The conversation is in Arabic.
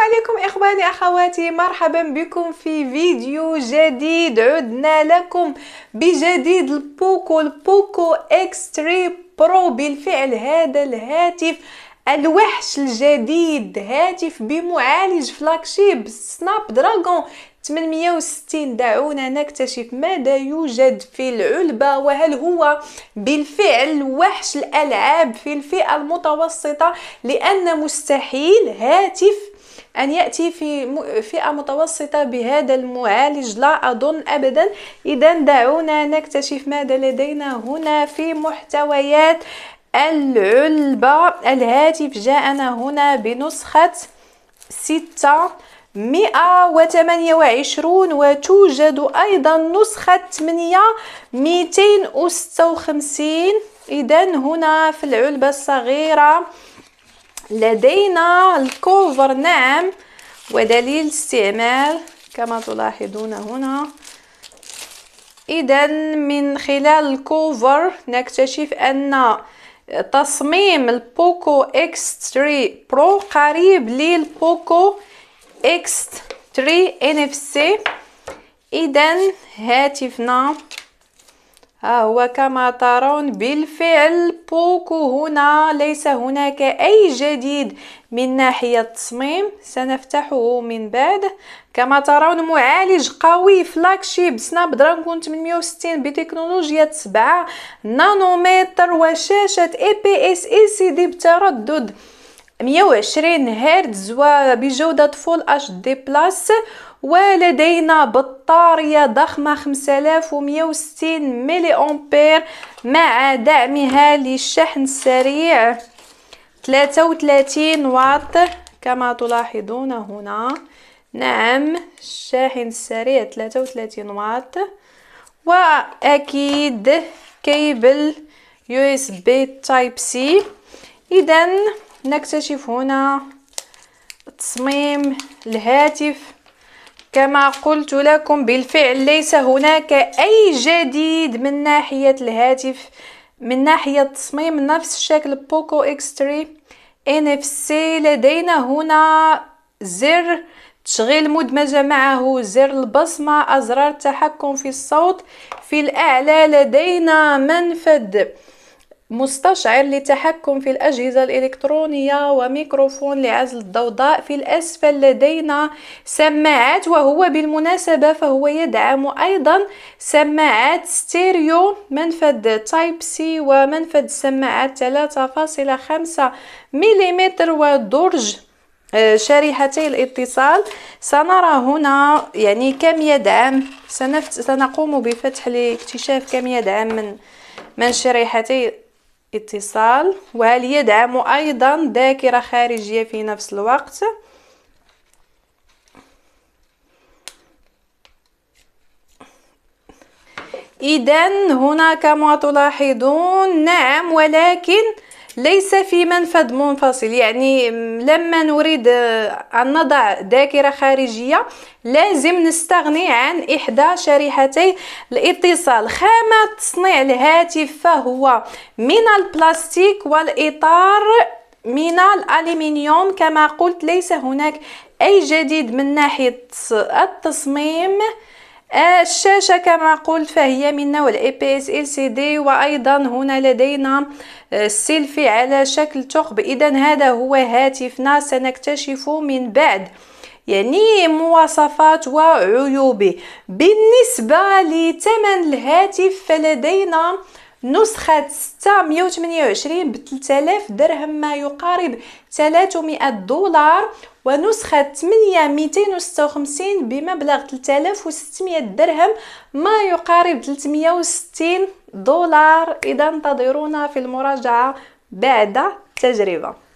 عليكم اخواني اخواتي مرحبا بكم في فيديو جديد عدنا لكم بجديد البوكو البوكو اكستري برو بالفعل هذا الهاتف الوحش الجديد هاتف بمعالج فلاكشيب سناب دراغون 860 دعونا نكتشف ماذا يوجد في العلبة وهل هو بالفعل وحش الألعاب في الفئة المتوسطة لأن مستحيل هاتف أن يأتي في فئة متوسطة بهذا المعالج لا أظن أبدا إذا دعونا نكتشف ماذا لدينا هنا في محتويات العلبة الهاتف جاءنا هنا بنسخة ستة مئة وثمانية وعشرون وتوجد أيضا نسخة ثمانية ميتين وستة وخمسين إذا هنا في العلبة الصغيرة لدينا الكوفر نعم ودليل استعمال كما تلاحظون هنا اذا من خلال الكوفر نكتشف ان تصميم البوكو اكس 3 برو قريب للبوكو اكس 3 ان اف سي اذا هاتفنا ها هو ترون بالفعل بوكو هنا ليس هناك أي جديد من ناحية التصميم سنفتحه من بعد كما ترون معالج قوي فلاكشيب سناب دراجون 860 بتكنولوجيا 7 نانومتر وشاشة اي بي اس اي سي دي بتردد 120 هرتز وبجودة فول اش دي بلاس ولدينا بطارية ضخمة 5160 ملي أمبير مع دعمها للشحن السريع 33 واط كما تلاحظون هنا نعم الشاحن السريع 33 واط واكيد كيبل يو اس بي تايب سي اذا نكتشف هنا تصميم الهاتف كما قلت لكم بالفعل ليس هناك أي جديد من ناحية الهاتف من ناحية تصميم نفس شكل بوكو اكس اف NFC لدينا هنا زر تشغيل مدمجة معه زر البصمة أزرار التحكم في الصوت في الأعلى لدينا منفذ مستشعر للتحكم في الأجهزة الإلكترونية وميكروفون لعزل الضوضاء في الأسفل لدينا سماعات وهو بالمناسبة فهو يدعم أيضا سماعات ستيريو منفذ تايب سي ومنفذ سماعات 3.5 ملم ودرج آه، شريحتي الاتصال سنرى هنا يعني كم يدعم سنقوم بفتح لاكتشاف كم يدعم من من شريحتي اتصال وهل يدعم أيضا ذاكرة خارجية في نفس الوقت إذا هناك ما تلاحظون نعم ولكن ليس في منفذ منفصل يعني لما نريد أن نضع ذاكرة خارجية لازم نستغني عن إحدى شريحتي الاتصال خامة تصنيع الهاتف فهو من البلاستيك والإطار من الألمنيوم كما قلت ليس هناك أي جديد من ناحية التصميم الشاشة كما قلت فهي من نوع الاي بي اس ال سي دي وايضا هنا لدينا السيلفي آه، على شكل ثقب اذا هذا هو هاتفنا سنكتشف من بعد يعني مواصفات وعيوبه بالنسبة لثمن الهاتف فلدينا نسخة 6 128 ب 3000 درهم ما يقارب 300 دولار ونسخة 8 256 بمبلغ 3600 درهم ما يقارب 360 دولار إذا انتظرونا في المراجعة بعد التجربة